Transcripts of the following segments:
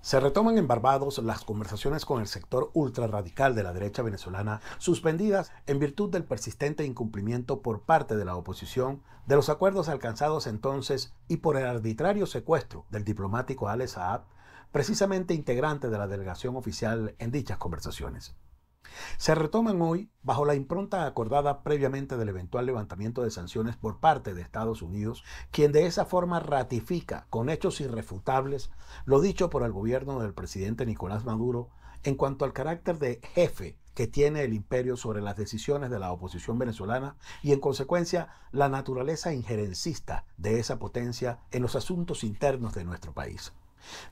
Se retoman en Barbados las conversaciones con el sector ultrarradical de la derecha venezolana, suspendidas en virtud del persistente incumplimiento por parte de la oposición de los acuerdos alcanzados entonces y por el arbitrario secuestro del diplomático Alex Saab, precisamente integrante de la delegación oficial en dichas conversaciones. Se retoman hoy bajo la impronta acordada previamente del eventual levantamiento de sanciones por parte de Estados Unidos, quien de esa forma ratifica con hechos irrefutables lo dicho por el gobierno del presidente Nicolás Maduro en cuanto al carácter de jefe que tiene el imperio sobre las decisiones de la oposición venezolana y en consecuencia la naturaleza injerencista de esa potencia en los asuntos internos de nuestro país.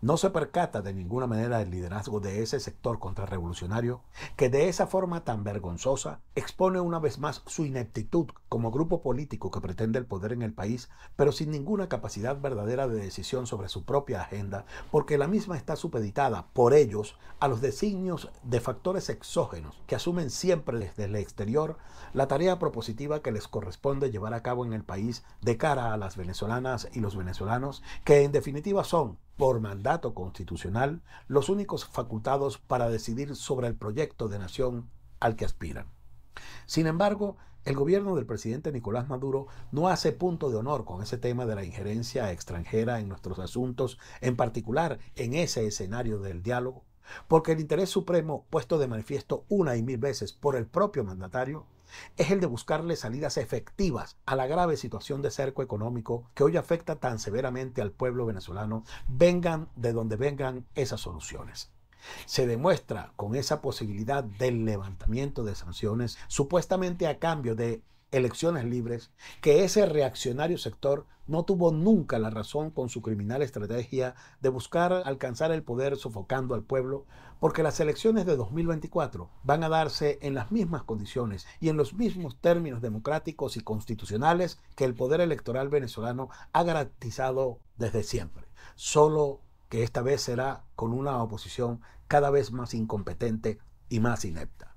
No se percata de ninguna manera el liderazgo de ese sector contrarrevolucionario que de esa forma tan vergonzosa expone una vez más su ineptitud como grupo político que pretende el poder en el país, pero sin ninguna capacidad verdadera de decisión sobre su propia agenda, porque la misma está supeditada por ellos a los designios de factores exógenos que asumen siempre desde el exterior la tarea propositiva que les corresponde llevar a cabo en el país de cara a las venezolanas y los venezolanos, que en definitiva son por mandato constitucional, los únicos facultados para decidir sobre el proyecto de nación al que aspiran. Sin embargo, el gobierno del presidente Nicolás Maduro no hace punto de honor con ese tema de la injerencia extranjera en nuestros asuntos, en particular en ese escenario del diálogo, porque el interés supremo, puesto de manifiesto una y mil veces por el propio mandatario, es el de buscarle salidas efectivas a la grave situación de cerco económico que hoy afecta tan severamente al pueblo venezolano, vengan de donde vengan esas soluciones. Se demuestra con esa posibilidad del levantamiento de sanciones, supuestamente a cambio de elecciones libres, que ese reaccionario sector no tuvo nunca la razón con su criminal estrategia de buscar alcanzar el poder sofocando al pueblo, porque las elecciones de 2024 van a darse en las mismas condiciones y en los mismos términos democráticos y constitucionales que el poder electoral venezolano ha garantizado desde siempre. Solo que esta vez será con una oposición cada vez más incompetente y más inepta.